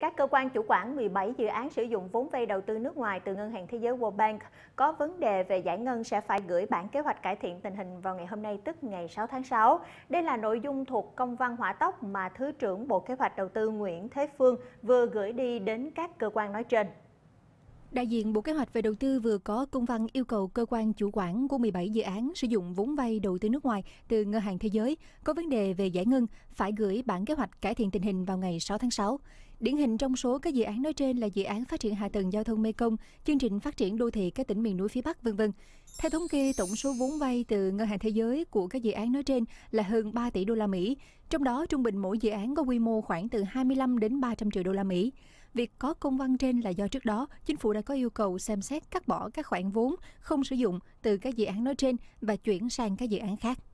Các cơ quan chủ quản 17 dự án sử dụng vốn vay đầu tư nước ngoài từ Ngân hàng Thế giới World Bank có vấn đề về giải ngân sẽ phải gửi bản kế hoạch cải thiện tình hình vào ngày hôm nay tức ngày 6 tháng 6. Đây là nội dung thuộc công văn hỏa tốc mà Thứ trưởng Bộ Kế hoạch Đầu tư Nguyễn Thế Phương vừa gửi đi đến các cơ quan nói trên. Đại diện Bộ Kế hoạch về Đầu tư vừa có công văn yêu cầu cơ quan chủ quản của 17 dự án sử dụng vốn vay đầu tư nước ngoài từ Ngân hàng Thế giới có vấn đề về giải ngân phải gửi bản kế hoạch cải thiện tình hình vào ngày 6 tháng 6. Điển hình trong số các dự án nói trên là dự án phát triển hạ tầng giao thông Mekong, chương trình phát triển đô thị các tỉnh miền núi phía Bắc vân vân. Theo thống kê, tổng số vốn vay từ Ngân hàng Thế giới của các dự án nói trên là hơn 3 tỷ đô la Mỹ, trong đó trung bình mỗi dự án có quy mô khoảng từ 25 đến 300 triệu đô la Mỹ. Việc có công văn trên là do trước đó chính phủ đã có yêu cầu xem xét cắt bỏ các khoản vốn không sử dụng từ các dự án nói trên và chuyển sang các dự án khác.